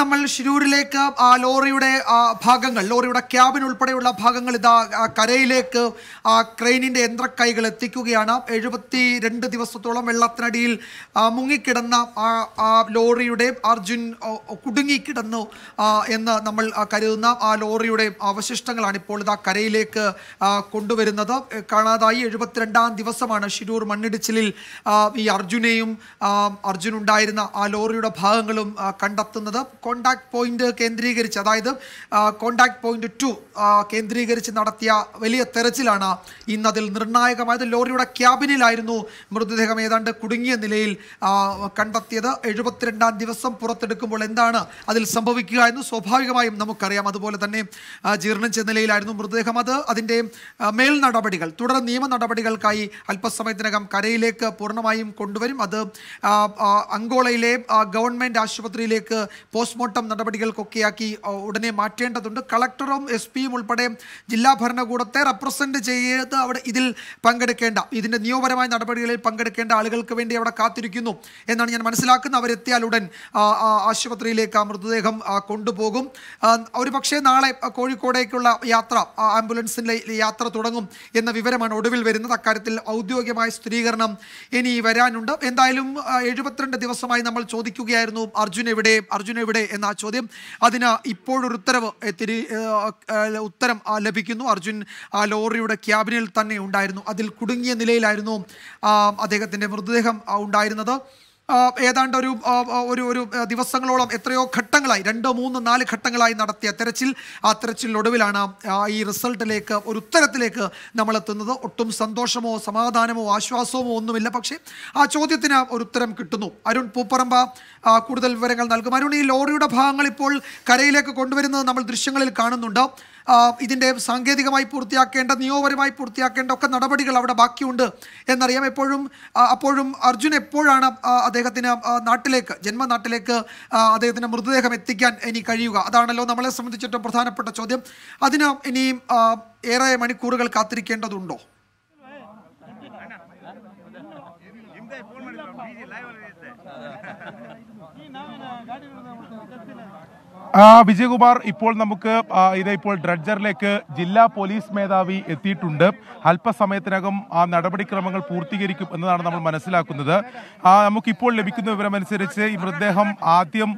നമ്മൾ ശിരൂരിലേക്ക് ആ ലോറിയുടെ ഭാഗങ്ങൾ ലോറിയുടെ ക്യാബിൻ ഉൾപ്പെടെയുള്ള ഭാഗങ്ങൾ ഇതാ കരയിലേക്ക് ആ ക്രെയിനിൻ്റെ യന്ത്രക്കൈകൾ എത്തിക്കുകയാണ് എഴുപത്തി രണ്ട് ദിവസത്തോളം വെള്ളത്തിനടിയിൽ മുങ്ങിക്കിടന്ന ആ ലോറിയുടെ അർജുൻ കുടുങ്ങിക്കിടന്നു എന്ന് നമ്മൾ കരുതുന്ന ആ ലോറിയുടെ അവശിഷ്ടങ്ങളാണ് ഇപ്പോൾ ഇതാ കരയിലേക്ക് കൊണ്ടുവരുന്നത് കാണാതായി എഴുപത്തിരണ്ടാം ദിവസമാണ് ശിരൂർ മണ്ണിടിച്ചിലിൽ ഈ അർജുനെയും അർജുൻ ഉണ്ടായിരുന്ന ആ ലോറിയുടെ ഭാഗങ്ങളും കണ്ടെത്തുന്നത് കോണ്ടാക്ട് പോയിന്റ് കേന്ദ്രീകരിച്ച് അതായത് കോണ്ടാക്ട് പോയിന്റ് ടു കേന്ദ്രീകരിച്ച് നടത്തിയ വലിയ തെരച്ചിലാണ് ഇന്നതിൽ നിർണായകമായത് ലോറിയുടെ ക്യാബിനിലായിരുന്നു മൃതദേഹം ഏതാണ്ട് കുടുങ്ങിയ നിലയിൽ കണ്ടെത്തിയത് എഴുപത്തിരണ്ടാം ദിവസം പുറത്തെടുക്കുമ്പോൾ എന്താണ് അതിൽ സംഭവിക്കുക എന്ന് സ്വാഭാവികമായും നമുക്കറിയാം അതുപോലെ തന്നെ ജീർണിച്ച നിലയിലായിരുന്നു മൃതദേഹം അത് അതിൻ്റെ മേൽ നടപടികൾ തുടർ നിയമ നടപടികൾക്കായി അല്പസമയത്തിനകം കരയിലേക്ക് പൂർണ്ണമായും കൊണ്ടുവരും അത് അങ്കോളയിലെ ഗവൺമെൻറ് ആശുപത്രിയിലേക്ക് പോസ്റ്റ്മോർട്ടം നടപടികൾക്കൊക്കെയാക്കി ഉടനെ മാറ്റേണ്ടതുണ്ട് കളക്ടറും എസ് പിയും ഉൾപ്പെടെ ജില്ലാ ഭരണകൂടത്തെ റെപ്രസെൻ്റ് ചെയ്ത് അവിടെ ഇതിൽ പങ്കെടുക്കേണ്ട ഇതിൻ്റെ നിയമപരമായ നടപടികളിൽ പങ്കെടുക്കേണ്ട ആളുകൾക്ക് വേണ്ടി അവിടെ കാത്തിരിക്കുന്നു എന്നാണ് ഞാൻ മനസ്സിലാക്കുന്നത് അവരെത്തിയാൽ ഉടൻ ആശുപത്രിയിലേക്ക് ആ മൃതദേഹം കൊണ്ടുപോകും ഒരു പക്ഷേ നാളെ കോഴിക്കോടേക്കുള്ള യാത്ര ആംബുലൻസിൻ്റെ യാത്ര തുടങ്ങും എന്ന വിവരമാണ് ഒടുവിൽ വരുന്നത് അക്കാര്യത്തിൽ ഔദ്യോഗികമായ സ്ഥിരീകരണം ഇനി വരാനുണ്ട് എന്തായാലും എഴുപത്തിരണ്ട് ദിവസമായി നമ്മൾ ചോദിക്കുകയായിരുന്നു അർജുൻ എവിടെ അർജുൻ എവിടെ എവിടെ എന്ന ആ ചോദ്യം അതിന് ഇപ്പോഴൊരു ഉത്തരവ് തിരി ഉത്തരം ലഭിക്കുന്നു അർജുൻ ആ ലോറിയുടെ ക്യാബിനിൽ തന്നെ ഉണ്ടായിരുന്നു അതിൽ കുടുങ്ങിയ നിലയിലായിരുന്നു അദ്ദേഹത്തിൻ്റെ മൃതദേഹം ഉണ്ടായിരുന്നത് ഏതാണ്ട് ഒരു ഒരു ഒരു ദിവസങ്ങളോളം എത്രയോ ഘട്ടങ്ങളായി രണ്ടോ മൂന്ന് നാല് ഘട്ടങ്ങളായി നടത്തിയ തെരച്ചിൽ ആ തെരച്ചിലിനൊടുവിലാണ് ഈ റിസൾട്ടിലേക്ക് ഒരു ഉത്തരത്തിലേക്ക് നമ്മൾ എത്തുന്നത് ഒട്ടും സന്തോഷമോ സമാധാനമോ ആശ്വാസമോ ഒന്നുമില്ല പക്ഷേ ആ ചോദ്യത്തിന് ഒരു ഉത്തരം കിട്ടുന്നു അരുൺ പൂപ്പറമ്പ കൂടുതൽ വിവരങ്ങൾ നൽകും അരുൺ ഈ ലോറിയുടെ ഭാഗങ്ങൾ ഇപ്പോൾ കരയിലേക്ക് കൊണ്ടുവരുന്നത് നമ്മൾ ദൃശ്യങ്ങളിൽ കാണുന്നുണ്ട് ഇതിൻ്റെ സാങ്കേതികമായി പൂർത്തിയാക്കേണ്ട നിയമപരമായി പൂർത്തിയാക്കേണ്ട ഒക്കെ നടപടികൾ അവിടെ ബാക്കിയുണ്ട് എന്നറിയാം എപ്പോഴും അപ്പോഴും അർജുൻ എപ്പോഴാണ് അദ്ദേഹത്തിന് നാട്ടിലേക്ക് ജന്മനാട്ടിലേക്ക് അദ്ദേഹത്തിൻ്റെ മൃതദേഹം എത്തിക്കാൻ ഇനി കഴിയുക അതാണല്ലോ നമ്മളെ സംബന്ധിച്ചിട്ടും പ്രധാനപ്പെട്ട ചോദ്യം അതിന് ഇനിയും ഏറെ മണിക്കൂറുകൾ കാത്തിരിക്കേണ്ടതുണ്ടോ ಗಾಡಿ വിജയകുമാർ ഇപ്പോൾ നമുക്ക് ഇതാ ഇപ്പോൾ ഡ്രഡ്ജറിലേക്ക് ജില്ലാ പോലീസ് മേധാവി എത്തിയിട്ടുണ്ട് അല്പസമയത്തിനകം ആ നടപടിക്രമങ്ങൾ പൂർത്തീകരിക്കും എന്നതാണ് നമ്മൾ മനസ്സിലാക്കുന്നത് നമുക്കിപ്പോൾ ലഭിക്കുന്ന വിവരമനുസരിച്ച് ഈ മൃതദേഹം ആദ്യം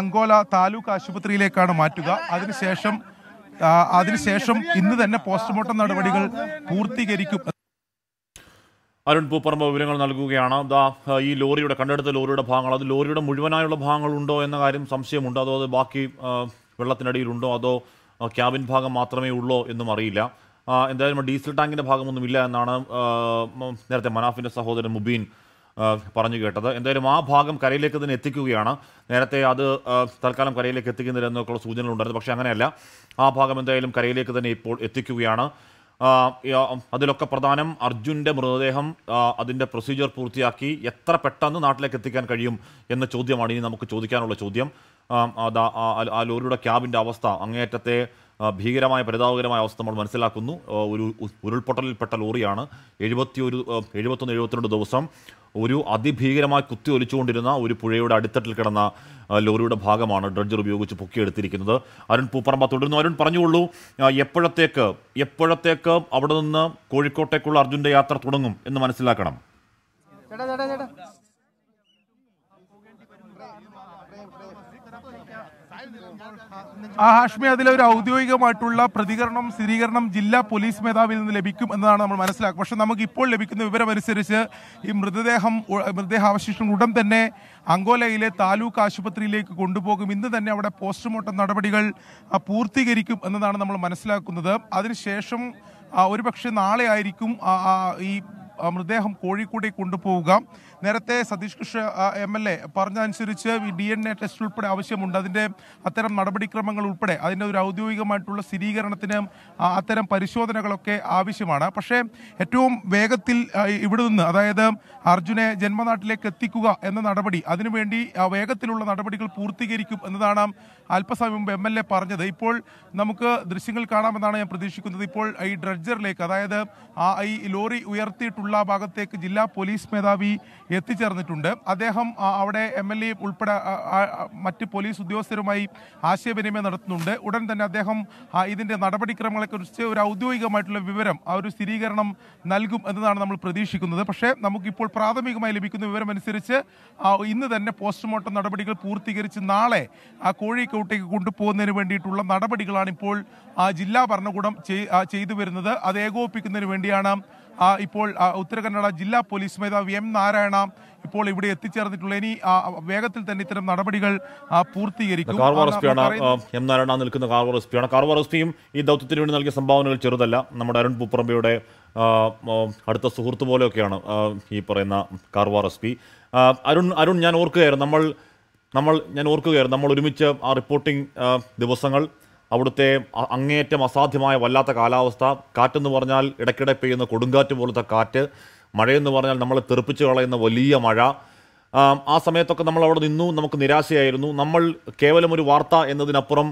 അങ്കോല താലൂക്ക് ആശുപത്രിയിലേക്കാണ് മാറ്റുക അതിനുശേഷം അതിനുശേഷം ഇന്ന് തന്നെ പോസ്റ്റ്മോർട്ടം നടപടികൾ പൂർത്തീകരിക്കും അരുൺ പൂപ്പറമ്പ് വിവരങ്ങൾ നൽകുകയാണ് ദാ ഈ ലോറിയുടെ കണ്ടെടുത്ത ലോറിയുടെ ഭാഗങ്ങൾ അത് ലോറിയുടെ മുഴുവനായുള്ള ഭാഗങ്ങളുണ്ടോ എന്ന കാര്യം സംശയമുണ്ട് അതോ അത് ബാക്കി വെള്ളത്തിനടിയിലുണ്ടോ അതോ ക്യാബിൻ ഭാഗം മാത്രമേ ഉള്ളോ എന്നും അറിയില്ല എന്തായാലും ഡീസൽ ടാങ്കിൻ്റെ ഭാഗമൊന്നുമില്ല എന്നാണ് നേരത്തെ മനാഫിൻ്റെ സഹോദരൻ മുബീൻ പറഞ്ഞു കേട്ടത് എന്തായാലും ആ ഭാഗം കരയിലേക്ക് തന്നെ എത്തിക്കുകയാണ് നേരത്തെ അത് തൽക്കാലം കരയിലേക്ക് എത്തിക്കുന്നില്ല എന്നൊക്കെയുള്ള സൂചനകളുണ്ടായിരുന്നു പക്ഷേ അങ്ങനെയല്ല ആ ഭാഗം എന്തായാലും കരയിലേക്ക് തന്നെ ഇപ്പോൾ എത്തിക്കുകയാണ് അതിലൊക്കെ പ്രധാനം അർജുൻ്റെ മൃതദേഹം അതിൻ്റെ പ്രൊസീജിയർ പൂർത്തിയാക്കി എത്ര പെട്ടെന്ന് നാട്ടിലേക്ക് എത്തിക്കാൻ കഴിയും എന്ന ചോദ്യമാണ് ഇനി നമുക്ക് ചോദിക്കാനുള്ള ചോദ്യം ആ ലോറിയുടെ ക്യാബിൻ്റെ അവസ്ഥ അങ്ങേയറ്റത്തെ ഭീകരമായ പരിതാപകരമായ അവസ്ഥ നമ്മൾ മനസ്സിലാക്കുന്നു ഒരു ഉരുൾപൊട്ടലിൽപ്പെട്ട ലോറിയാണ് എഴുപത്തിയൊരു എഴുപത്തൊന്ന് എഴുപത്തിരണ്ട് ദിവസം ഒരു അതിഭീകരമായി കുത്തി ഒലിച്ചുകൊണ്ടിരുന്ന ഒരു പുഴയുടെ അടിത്തട്ടിൽ കിടന്ന ലോറിയുടെ ഭാഗമാണ് ഡ്രഡ്ജർ ഉപയോഗിച്ച് പൊക്കിയെടുത്തിരിക്കുന്നത് അരുൺ പൂപ്പറമ്പ തുടരുന്നു അരുൺ പറഞ്ഞുകൊള്ളൂ എപ്പോഴത്തേക്ക് എപ്പോഴത്തേക്ക് അവിടെ നിന്ന് കോഴിക്കോട്ടേക്കുള്ള അർജുൻ്റെ യാത്ര തുടങ്ങും എന്ന് മനസ്സിലാക്കണം ആ ഹാഷ്മി അതിലൊരു ഔദ്യോഗികമായിട്ടുള്ള പ്രതികരണം സ്ഥിരീകരണം ജില്ലാ പോലീസ് മേധാവിയിൽ നിന്ന് ലഭിക്കും എന്നതാണ് നമ്മൾ മനസ്സിലാക്കുക പക്ഷേ നമുക്ക് ഇപ്പോൾ ലഭിക്കുന്ന വിവരമനുസരിച്ച് ഈ മൃതദേഹം മൃതദേഹാവശിഷ്ടം ഉടൻ തന്നെ അങ്കോലയിലെ താലൂക്ക് ആശുപത്രിയിലേക്ക് കൊണ്ടുപോകും ഇന്ന് തന്നെ അവിടെ പോസ്റ്റ്മോർട്ടം നടപടികൾ പൂർത്തീകരിക്കും എന്നതാണ് നമ്മൾ മനസ്സിലാക്കുന്നത് അതിനുശേഷം ഒരുപക്ഷെ നാളെ ആയിരിക്കും ഈ മൃതദേഹം കോഴിക്കോടേക്ക് കൊണ്ടുപോവുക നേരത്തെ Satish Krishna M L A പറഞ്ഞതനുസരിച്ച് ഈ ഡി എൻ എ ടെസ്റ്റ് ഉൾപ്പെടെ ആവശ്യമുണ്ട് അതിൻ്റെ അത്തരം നടപടിക്രമങ്ങൾ ഉൾപ്പെടെ അതിൻ്റെ ഒരു ഔദ്യോഗികമായിട്ടുള്ള സ്ഥിരീകരണത്തിന് അത്തരം പരിശോധനകളൊക്കെ ആവശ്യമാണ് പക്ഷേ ഏറ്റവും വേഗത്തിൽ ഇവിടെ നിന്ന് അതായത് അർജുനെ ജന്മനാട്ടിലേക്ക് എത്തിക്കുക എന്ന നടപടി അതിനുവേണ്ടി വേഗത്തിലുള്ള നടപടികൾ പൂർത്തീകരിക്കും എന്നതാണ് അല്പസമയം മുമ്പ് എം എൽ എ പറഞ്ഞത് ഇപ്പോൾ നമുക്ക് ദൃശ്യങ്ങൾ കാണാമെന്നാണ് ഞാൻ പ്രതീക്ഷിക്കുന്നത് ഇപ്പോൾ ഈ ഡ്രഡ്ജറിലേക്ക് അതായത് ഈ ലോറി ഉയർത്തിയിട്ടുള്ള ഭാഗത്തേക്ക് ജില്ലാ പോലീസ് മേധാവി എത്തിച്ചേർന്നിട്ടുണ്ട് അദ്ദേഹം അവിടെ എം എൽ എ ഉൾപ്പെടെ മറ്റ് പോലീസ് ഉദ്യോഗസ്ഥരുമായി ആശയവിനിമയം നടത്തുന്നുണ്ട് ഉടൻ തന്നെ അദ്ദേഹം ഇതിൻ്റെ നടപടിക്രമങ്ങളെക്കുറിച്ച് ഒരു ഔദ്യോഗികമായിട്ടുള്ള വിവരം ആ ഒരു സ്ഥിരീകരണം നൽകും എന്നതാണ് നമ്മൾ പ്രതീക്ഷിക്കുന്നത് പക്ഷേ നമുക്കിപ്പോൾ പ്രാഥമികമായി ലഭിക്കുന്ന വിവരം അനുസരിച്ച് ഇന്ന് തന്നെ പോസ്റ്റ്മോർട്ടം നടപടികൾ പൂർത്തീകരിച്ച് നാളെ ആ കോഴിക്കോട്ടേക്ക് കൊണ്ടുപോകുന്നതിന് വേണ്ടിയിട്ടുള്ള നടപടികളാണ് ഇപ്പോൾ ജില്ലാ ഭരണകൂടം ചെയ്തു വരുന്നത് അത് ഏകോപിപ്പിക്കുന്നതിന് വേണ്ടിയാണ് ഇപ്പോൾ ഉത്തര കന്നഡ ജില്ലാ പോലീസ് മേധാവി എം നാരായണ ഇപ്പോൾ ഇവിടെ എത്തിച്ചേർന്നിട്ടുള്ള ഇനി വേഗത്തിൽ തന്നെ ഇത്തരം നടപടികൾ പൂർത്തീകരിക്കും കാർവാർ എം നാരായണ നിൽക്കുന്ന കാർവാർ എസ്പിയാണ് കാർവാർ എസ്പിയും ഈ ദൗത്യത്തിന് വേണ്ടി നൽകിയ സംഭാവനകൾ ചെറുതല്ല നമ്മുടെ അരുൺ പൂപ്പറമ്പയുടെ അടുത്ത സുഹൃത്തു പോലെയൊക്കെയാണ് ഈ പറയുന്ന കാർവാർ എസ് പി അരുൺ അരുൺ ഞാൻ ഓർക്കുകയായിരുന്നു നമ്മൾ നമ്മൾ ഞാൻ ഓർക്കുകയായിരുന്നു നമ്മൾ ഒരുമിച്ച് ആ റിപ്പോർട്ടിംഗ് ദിവസങ്ങൾ അവിടുത്തെ അങ്ങേയറ്റം അസാധ്യമായ വല്ലാത്ത കാലാവസ്ഥ കാറ്റെന്ന് പറഞ്ഞാൽ ഇടയ്ക്കിടെ പെയ്യുന്ന കൊടുങ്കാറ്റ് പോലത്തെ കാറ്റ് മഴയെന്ന് പറഞ്ഞാൽ നമ്മളെ തെറിപ്പിച്ച് കളയുന്ന വലിയ മഴ ആ സമയത്തൊക്കെ നമ്മൾ അവിടെ നിന്നു നമുക്ക് നിരാശയായിരുന്നു നമ്മൾ കേവലം ഒരു വാർത്ത എന്നതിനപ്പുറം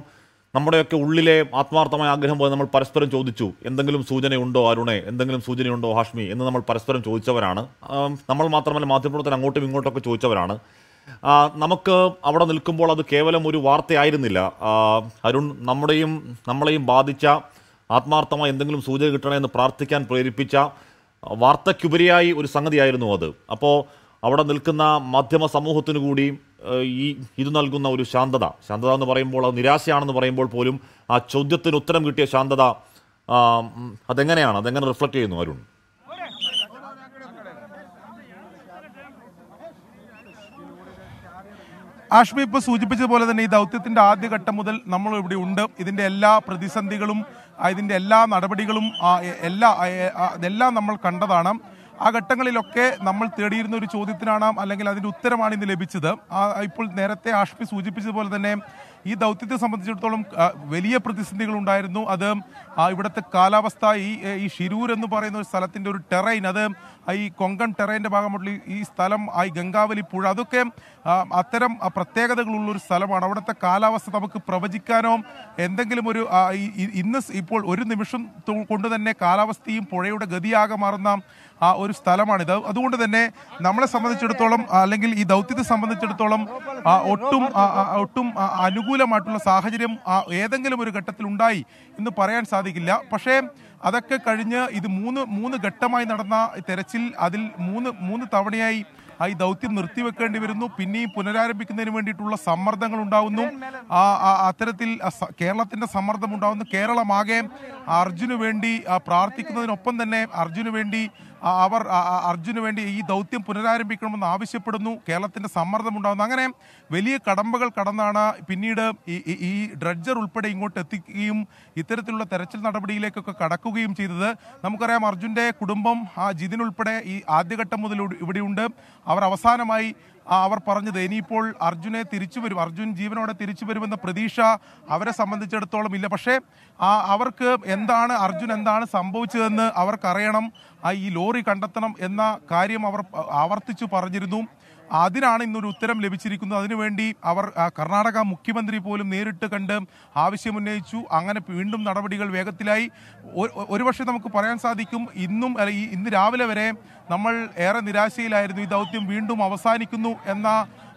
നമ്മുടെയൊക്കെ ഉള്ളിലെ ആത്മാർത്ഥമായ ആഗ്രഹം പോലെ നമ്മൾ പരസ്പരം ചോദിച്ചു എന്തെങ്കിലും സൂചനയുണ്ടോ അരുണെ എന്തെങ്കിലും സൂചനയുണ്ടോ ഹാഷ്മി എന്ന് നമ്മൾ പരസ്പരം ചോദിച്ചവരാണ് നമ്മൾ മാത്രമല്ല മാധ്യമപ്രവർത്തനം അങ്ങോട്ടും ഇങ്ങോട്ടൊക്കെ ചോദിച്ചവരാണ് നമുക്ക് അവിടെ നിൽക്കുമ്പോൾ അത് കേവലം ഒരു വാർത്തയായിരുന്നില്ല അരുൺ നമ്മുടെയും നമ്മളെയും ബാധിച്ച ആത്മാർത്ഥമായ എന്തെങ്കിലും സൂചന കിട്ടണമെന്ന് പ്രാർത്ഥിക്കാൻ പ്രേരിപ്പിച്ച വാർത്തയ്ക്കുപരിയായി ഒരു സംഗതിയായിരുന്നു അത് അപ്പോൾ അവിടെ നിൽക്കുന്ന മാധ്യമ സമൂഹത്തിനു കൂടി ഈ ഇത് നൽകുന്ന ഒരു ശാന്തത ശാന്തത എന്ന് പറയുമ്പോൾ അത് നിരാശയാണെന്ന് പറയുമ്പോൾ പോലും ആ ചോദ്യത്തിന് ഉത്തരം കിട്ടിയ ശാന്തത അതെങ്ങനെയാണ് അതെങ്ങനെ റിഫ്ലക്റ്റ് ചെയ്യുന്നു അരുൺ ആഷ്മി ഇപ്പൊ സൂചിപ്പിച്ചതുപോലെ തന്നെ ഈ ആദ്യ ആദ്യഘട്ടം മുതൽ നമ്മൾ ഇവിടെ ഉണ്ട് ഇതിന്റെ എല്ലാ പ്രതിസന്ധികളും ഇതിന്റെ എല്ലാ നടപടികളും എല്ലാ ഇതെല്ലാം നമ്മൾ കണ്ടതാണ് ആ ഘട്ടങ്ങളിലൊക്കെ നമ്മൾ തേടിയിരുന്ന ഒരു ചോദ്യത്തിനാണ് അല്ലെങ്കിൽ അതിൻ്റെ ഉത്തരമാണ് ഇന്ന് ലഭിച്ചത് ഇപ്പോൾ നേരത്തെ ആഷ്മി സൂചിപ്പിച്ചതുപോലെ തന്നെ ഈ ദൗത്യത്തെ സംബന്ധിച്ചിടത്തോളം വലിയ പ്രതിസന്ധികൾ ഉണ്ടായിരുന്നു അത് ഇവിടുത്തെ കാലാവസ്ഥ ഈ ഈ ഷിരൂർ എന്ന് പറയുന്ന ഒരു സ്ഥലത്തിൻ്റെ ഒരു ടെറൈൻ അത് ഈ കൊങ്കൺ ടെറൈൻ്റെ ഭാഗമായിട്ടുള്ള ഈ സ്ഥലം ആ ഗംഗാവലി പുഴ അതൊക്കെ അത്തരം പ്രത്യേകതകളുള്ളൊരു സ്ഥലമാണ് അവിടുത്തെ കാലാവസ്ഥ നമുക്ക് പ്രവചിക്കാനോ എന്തെങ്കിലും ഒരു ഇന്ന് ഇപ്പോൾ ഒരു നിമിഷം കൊണ്ട് തന്നെ കാലാവസ്ഥയും പുഴയുടെ ഗതിയാകെ മാറുന്ന ആ ഒരു സ്ഥലമാണിത് അതുകൊണ്ട് തന്നെ നമ്മളെ സംബന്ധിച്ചിടത്തോളം അല്ലെങ്കിൽ ഈ ദൗത്യത്തെ സംബന്ധിച്ചിടത്തോളം ഒട്ടും ഒട്ടും അനുകൂലമായിട്ടുള്ള സാഹചര്യം ഏതെങ്കിലും ഒരു ഘട്ടത്തിൽ ഉണ്ടായി എന്ന് പറയാൻ സാധിക്കില്ല പക്ഷേ അതൊക്കെ കഴിഞ്ഞ് ഇത് മൂന്ന് മൂന്ന് ഘട്ടമായി നടന്ന തെരച്ചിൽ അതിൽ മൂന്ന് മൂന്ന് തവണയായി ഈ ദൗത്യം നിർത്തിവെക്കേണ്ടി വരുന്നു പിന്നെയും പുനരാരംഭിക്കുന്നതിന് വേണ്ടിയിട്ടുള്ള സമ്മർദ്ദങ്ങൾ ഉണ്ടാവുന്നു അത്തരത്തിൽ കേരളത്തിന്റെ സമ്മർദ്ദം ഉണ്ടാവുന്നു കേരളമാകെ അർജുന് വേണ്ടി പ്രാർത്ഥിക്കുന്നതിനൊപ്പം തന്നെ അർജുന് വേണ്ടി അവർ അർജുന് വേണ്ടി ഈ ദൗത്യം പുനരാരംഭിക്കണമെന്ന് ആവശ്യപ്പെടുന്നു കേരളത്തിൻ്റെ ഉണ്ടാകുന്നു അങ്ങനെ വലിയ കടമ്പകൾ കടന്നാണ് പിന്നീട് ഈ ഡ്രഡ്ജർ ഉൾപ്പെടെ ഇങ്ങോട്ട് എത്തിക്കുകയും ഇത്തരത്തിലുള്ള തെരച്ചിൽ നടപടിയിലേക്കൊക്കെ കടക്കുകയും ചെയ്തത് നമുക്കറിയാം അർജുൻ്റെ കുടുംബം ആ ജിതിൻ ഉൾപ്പെടെ ഈ ആദ്യഘട്ടം മുതൽ ഇവിടെയുണ്ട് അവർ അവസാനമായി അവർ പറഞ്ഞത് ഇനിയിപ്പോൾ അർജുനെ തിരിച്ചു വരും അർജുൻ ജീവനോടെ തിരിച്ചു വരുമെന്ന പ്രതീക്ഷ അവരെ സംബന്ധിച്ചിടത്തോളം ഇല്ല പക്ഷേ അവർക്ക് എന്താണ് അർജുൻ എന്താണ് സംഭവിച്ചതെന്ന് അവർക്കറിയണം ഈ ലോറി കണ്ടെത്തണം എന്ന കാര്യം അവർ ആവർത്തിച്ചു പറഞ്ഞിരുന്നു അതിനാണ് ഇന്നൊരു ഉത്തരം ലഭിച്ചിരിക്കുന്നത് അതിനുവേണ്ടി അവർ കർണാടക മുഖ്യമന്ത്രി പോലും നേരിട്ട് കണ്ട് ആവശ്യമുന്നയിച്ചു അങ്ങനെ വീണ്ടും നടപടികൾ വേഗത്തിലായി ഒരുപക്ഷെ നമുക്ക് പറയാൻ സാധിക്കും ഇന്നും ഇന്ന് രാവിലെ വരെ നമ്മൾ ഏറെ നിരാശയിലായിരുന്നു ഈ ദൗത്യം വീണ്ടും അവസാനിക്കുന്നു എന്ന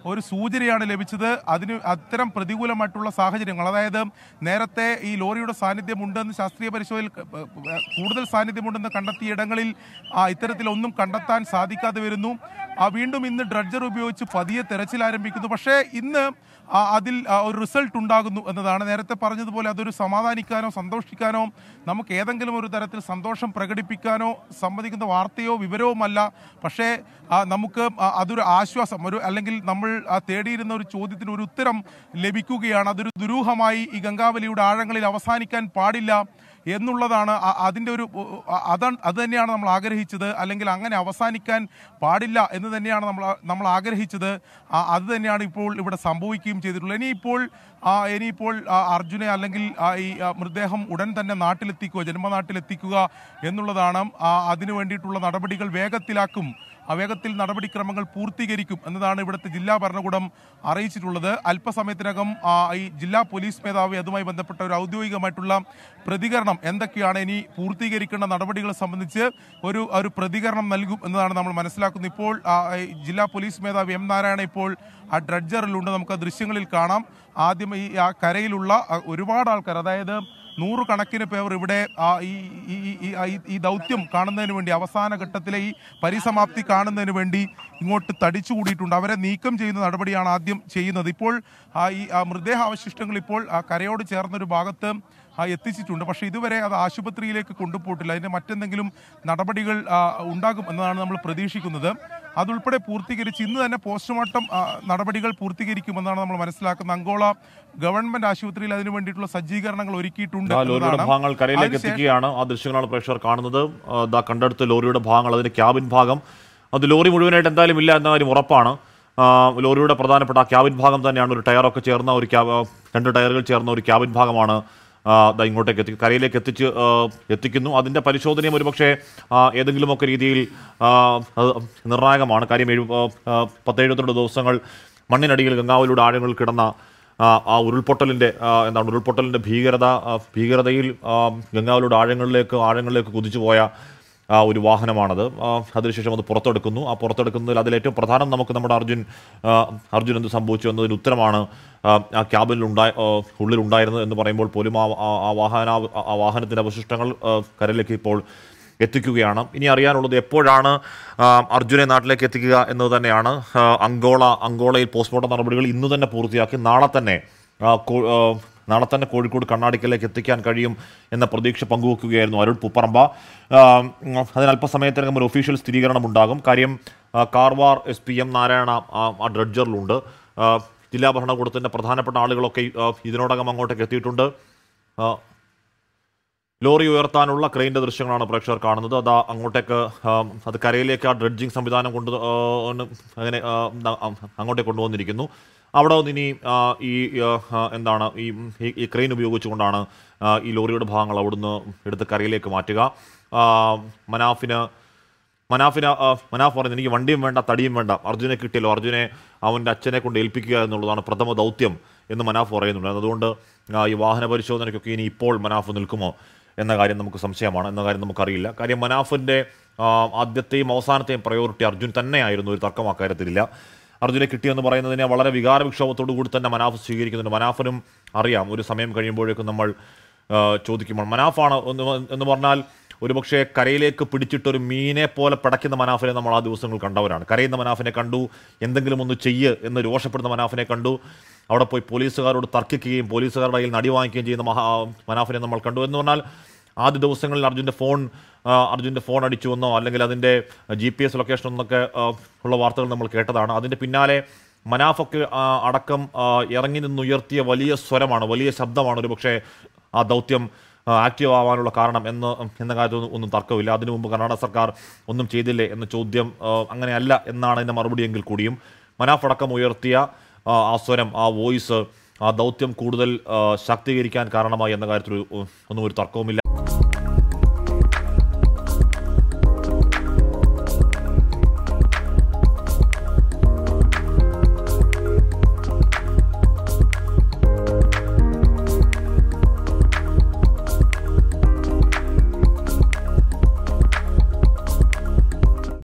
ഒരു സൂചനയാണ് ലഭിച്ചത് അതിന് അത്തരം പ്രതികൂലമായിട്ടുള്ള സാഹചര്യങ്ങൾ അതായത് നേരത്തെ ഈ ലോറിയുടെ സാന്നിധ്യമുണ്ടെന്ന് ശാസ്ത്രീയ പരിശോധന കൂടുതൽ സാന്നിധ്യമുണ്ടെന്ന് കണ്ടെത്തിയ ഇടങ്ങളിൽ ഇത്തരത്തിലൊന്നും കണ്ടെത്താൻ സാധിക്കാതെ വരുന്നു വീണ്ടും ഇന്ന് ഡ്രഡ്ജർ ഉപയോഗിച്ച് പതിയെ തെരച്ചിൽ ആരംഭിക്കുന്നു പക്ഷേ ഇന്ന് അതിൽ ഒരു റിസൾട്ട് ഉണ്ടാകുന്നു എന്നതാണ് നേരത്തെ പറഞ്ഞതുപോലെ അതൊരു സമാധാനിക്കാനോ സന്തോഷിക്കാനോ നമുക്ക് ഏതെങ്കിലും ഒരു തരത്തിൽ സന്തോഷം പ്രകടിപ്പിക്കാനോ സംബന്ധിക്കുന്ന വാർത്തയോ വിവരവുമല്ല പക്ഷേ നമുക്ക് അതൊരു ആശ്വാസം ഒരു അല്ലെങ്കിൽ നമ്മൾ തേടിയിരുന്ന ഒരു ചോദ്യത്തിന് ഒരു ഉത്തരം ലഭിക്കുകയാണ് അതൊരു ദുരൂഹമായി ഈ ഗംഗാവലിയുടെ ആഴങ്ങളിൽ അവസാനിക്കാൻ പാടില്ല എന്നുള്ളതാണ് അതിൻ്റെ ഒരു അത അത് തന്നെയാണ് നമ്മൾ ആഗ്രഹിച്ചത് അല്ലെങ്കിൽ അങ്ങനെ അവസാനിക്കാൻ പാടില്ല എന്ന് തന്നെയാണ് നമ്മൾ നമ്മൾ ആഗ്രഹിച്ചത് അത് തന്നെയാണ് ഇപ്പോൾ ഇവിടെ സംഭവിക്കുകയും ചെയ്തിട്ടുള്ളത് ഇനിയിപ്പോൾ ഇനിയിപ്പോൾ അർജുനെ അല്ലെങ്കിൽ ഈ മൃതദേഹം ഉടൻ തന്നെ നാട്ടിലെത്തിക്കുക ജന്മനാട്ടിലെത്തിക്കുക എന്നുള്ളതാണ് അതിനു വേണ്ടിയിട്ടുള്ള നടപടികൾ വേഗത്തിലാക്കും വേഗത്തിൽ നടപടിക്രമങ്ങൾ പൂർത്തീകരിക്കും എന്നതാണ് ഇവിടുത്തെ ജില്ലാ ഭരണകൂടം അറിയിച്ചിട്ടുള്ളത് അല്പസമയത്തിനകം ഈ ജില്ലാ പോലീസ് മേധാവി അതുമായി ബന്ധപ്പെട്ട ഒരു ഔദ്യോഗികമായിട്ടുള്ള പ്രതികരണം എന്തൊക്കെയാണ് ഇനി പൂർത്തീകരിക്കേണ്ട നടപടികൾ സംബന്ധിച്ച് ഒരു ഒരു പ്രതികരണം നൽകും എന്നതാണ് നമ്മൾ മനസ്സിലാക്കുന്നത് ഇപ്പോൾ ജില്ലാ പോലീസ് മേധാവി എം നാരായണ ഇപ്പോൾ ആ ഡ്രഡ്ജറിലുണ്ട് നമുക്ക് ദൃശ്യങ്ങളിൽ കാണാം ആദ്യം ഈ ആ കരയിലുള്ള ഒരുപാട് ആൾക്കാർ അതായത് നൂറുകണക്കിന് പേർ ഇവിടെ ഈ ദൗത്യം കാണുന്നതിന് വേണ്ടി അവസാന ഘട്ടത്തിലെ ഈ പരിസമാപ്തി കാണുന്നതിന് വേണ്ടി ഇങ്ങോട്ട് തടിച്ചു കൂടിയിട്ടുണ്ട് അവരെ നീക്കം ചെയ്യുന്ന നടപടിയാണ് ആദ്യം ചെയ്യുന്നത് ഇപ്പോൾ ഈ മൃതദേഹാവശിഷ്ടങ്ങൾ ഇപ്പോൾ കരയോട് ചേർന്നൊരു ഭാഗത്ത് എത്തിച്ചിട്ടുണ്ട് പക്ഷേ ഇതുവരെ അത് ആശുപത്രിയിലേക്ക് കൊണ്ടുപോയിട്ടില്ല അതിൻ്റെ മറ്റെന്തെങ്കിലും നടപടികൾ ഉണ്ടാകും എന്നതാണ് നമ്മൾ പ്രതീക്ഷിക്കുന്നത് അതുൾപ്പെടെ പൂർത്തീകരിച്ച് ഇന്ന് തന്നെ പോസ്റ്റ്മോർട്ടം നടപടികൾ പൂർത്തീകരിക്കുമെന്നാണ് നമ്മൾ മനസ്സിലാക്കുന്നത് അങ്കോള ഗവൺമെന്റ് ആശുപത്രിയിൽ അതിനു വേണ്ടിയിട്ടുള്ള സജ്ജീകരണങ്ങൾ ഒരുക്കിയിട്ടുണ്ട് ലോറിയുടെ ഭാഗങ്ങൾ കരയിലേക്ക് എത്തിക്കുകയാണ് ആ ദൃശ്യങ്ങളാണ് പ്രേക്ഷകർ കാണുന്നത് ദാ കണ്ടെടുത്ത ലോറിയുടെ ഭാഗങ്ങൾ അതിന്റെ ക്യാബിൻ ഭാഗം അത് ലോറി മുഴുവനായിട്ട് എന്തായാലും ഇല്ല എന്ന കാര്യം ഉറപ്പാണ് ലോറിയുടെ പ്രധാനപ്പെട്ട ആ ക്യാബിൻ ഭാഗം തന്നെയാണ് ഒരു ടയറൊക്കെ ചേർന്ന ഒരു രണ്ട് ടയറുകൾ ചേർന്ന ഒരു ക്യാബിൻ ഭാഗമാണ് ഇങ്ങോട്ടേക്ക് എത്തി കരയിലേക്ക് എത്തിച്ച് എത്തിക്കുന്നു അതിൻ്റെ പരിശോധനയും ഒരുപക്ഷെ ഏതെങ്കിലുമൊക്കെ രീതിയിൽ നിർണായകമാണ് കാര്യം എഴു പത്തെഴുപത്തിരണ്ട് ദിവസങ്ങൾ മണ്ണിനടിയിൽ ഗംഗാവിലൂടെ ആഴങ്ങൾ കിടന്ന ആ ഉരുൾപൊട്ടലിൻ്റെ എന്താണ് ഉരുൾപൊട്ടലിൻ്റെ ഭീകരത ഭീകരതയിൽ ഗംഗാവിലൂടെ ആഴങ്ങളിലേക്ക് ആഴങ്ങളിലേക്ക് കുതിച്ചു പോയ ഒരു വാഹനമാണത് അതിനുശേഷം അത് പുറത്തെടുക്കുന്നു ആ പുറത്തെടുക്കുന്നതിൽ അതിലേറ്റവും പ്രധാനം നമുക്ക് നമ്മുടെ അർജുൻ അർജുൻ എന്ത് സംഭവിച്ചു എന്നതിന് ഉത്തരമാണ് ആ ക്യാബിനിൽ ഉണ്ടായ ഉള്ളിലുണ്ടായിരുന്നത് എന്ന് പറയുമ്പോൾ പോലും ആ ആ വാഹന ആ വാഹനത്തിൻ്റെ അവശിഷ്ടങ്ങൾ കരയിലേക്ക് ഇപ്പോൾ എത്തിക്കുകയാണ് ഇനി അറിയാനുള്ളത് എപ്പോഴാണ് അർജുനെ നാട്ടിലേക്ക് എത്തിക്കുക എന്നത് തന്നെയാണ് അങ്കോള അങ്കോളയിൽ പോസ്റ്റ്മോർട്ടം നടപടികൾ ഇന്ന് തന്നെ പൂർത്തിയാക്കി നാളെ തന്നെ നാളെ തന്നെ കോഴിക്കോട് കണ്ണാടിക്കലേക്ക് എത്തിക്കാൻ കഴിയും എന്ന പ്രതീക്ഷ പങ്കുവെക്കുകയായിരുന്നു അരുൺ പുപ്പറമ്പ അതിന് അല്പസമയത്തിനകം ഒരു ഒഫീഷ്യൽ സ്ഥിരീകരണം ഉണ്ടാകും കാര്യം Karwar S P M Narayana ആ ഡ്രഡ്ജറിലുണ്ട് ജില്ലാ ഭരണകൂടത്തിൻ്റെ പ്രധാനപ്പെട്ട ആളുകളൊക്കെ ഇതിനോടകം അങ്ങോട്ടേക്ക് എത്തിയിട്ടുണ്ട് ലോറി ഉയർത്താനുള്ള ക്രെയിൻ്റെ ദൃശ്യങ്ങളാണ് പ്രേക്ഷകർ കാണുന്നത് അത് അങ്ങോട്ടേക്ക് അത് കരയിലേക്ക് ആ ഡ്രഡ്ജിങ് സംവിധാനം കൊണ്ട് അങ്ങനെ അങ്ങോട്ടേക്ക് കൊണ്ടുവന്നിരിക്കുന്നു അവിടെ നിന്ന് ഇനി ഈ എന്താണ് ഈ ഈ ക്രെയിൻ ഉപയോഗിച്ചുകൊണ്ടാണ് ഈ ലോറിയുടെ ഭാഗങ്ങൾ അവിടുന്ന് എടുത്ത് കരയിലേക്ക് മാറ്റുക മനാഫിന് മനാഫിന് മനാഫ് പറഞ്ഞു എനിക്ക് വണ്ടിയും വേണ്ട തടിയും വേണ്ട അർജുനെ കിട്ടിയല്ലോ അർജുനെ അവൻ്റെ അച്ഛനെ കൊണ്ട് ഏൽപ്പിക്കുക എന്നുള്ളതാണ് പ്രഥമ ദൗത്യം എന്ന് മനാഫ് പറയുന്നുണ്ട് അതുകൊണ്ട് ഈ വാഹന പരിശോധനയ്ക്കൊക്കെ ഇനി ഇപ്പോൾ മനാഫ് നിൽക്കുമോ എന്ന കാര്യം നമുക്ക് സംശയമാണ് എന്ന കാര്യം നമുക്കറിയില്ല കാര്യം മനാഫിൻ്റെ ആദ്യത്തെയും അവസാനത്തെയും പ്രയോറിറ്റി അർജുൻ തന്നെയായിരുന്നു ഒരു തർക്കം അക്കാര്യത്തിലില്ല അർജുനെ കിട്ടിയെന്ന് പറയുന്നതിനെ വളരെ വികാര കൂടി തന്നെ മനാഫ് സ്വീകരിക്കുന്നുണ്ട് മനാഫിനും അറിയാം ഒരു സമയം കഴിയുമ്പോഴേക്കും നമ്മൾ ചോദിക്കുമ്പോൾ മനാഫാണ് എന്ന് എന്ന് പറഞ്ഞാൽ ഒരുപക്ഷെ കരയിലേക്ക് പിടിച്ചിട്ടൊരു മീനെ പോലെ പടയ്ക്കുന്ന മനാഫിനെ നമ്മൾ ആ ദിവസങ്ങൾ കണ്ടവരാണ് കരയുന്ന മനാഫിനെ കണ്ടു എന്തെങ്കിലും ഒന്ന് ചെയ്യ് എന്ന് രോഷപ്പെടുന്ന മനാഫിനെ കണ്ടു അവിടെ പോയി പോലീസുകാരോട് തർക്കിക്കുകയും പോലീസുകാരുടെ കയ്യിൽ നടി വാങ്ങിക്കുകയും ചെയ്യുന്ന മഹാ മനാഫിനെ നമ്മൾ കണ്ടു എന്ന് പറഞ്ഞാൽ ആദ്യ ദിവസങ്ങളിൽ അർജുൻ്റെ ഫോൺ അർജുൻ്റെ ഫോൺ അടിച്ചു വന്നോ അല്ലെങ്കിൽ അതിൻ്റെ ജി പി എസ് ലൊക്കേഷൻ എന്നൊക്കെ ഉള്ള വാർത്തകൾ നമ്മൾ കേട്ടതാണ് അതിൻ്റെ പിന്നാലെ മനാഫൊക്കെ അടക്കം ഇറങ്ങി നിന്നുയർത്തിയ വലിയ സ്വരമാണ് വലിയ ശബ്ദമാണ് ഒരു പക്ഷേ ആ ദൗത്യം ആക്റ്റീവ് ആവാനുള്ള കാരണം എന്ന് എന്ന കാര്യത്തിൽ ഒന്നും തർക്കമില്ല അതിനു മുമ്പ് കർണാടക സർക്കാർ ഒന്നും ചെയ്തില്ലേ എന്ന ചോദ്യം അങ്ങനെയല്ല എന്നാണ് എൻ്റെ മറുപടിയെങ്കിൽ കൂടിയും മനാഫ് അടക്കം ഉയർത്തിയ ആ സ്വരം ആ വോയിസ് ആ ദൗത്യം കൂടുതൽ ശാക്തീകരിക്കാൻ കാരണമായി എന്ന കാര്യത്തിൽ ഒന്നും ഒരു തർക്കവുമില്ല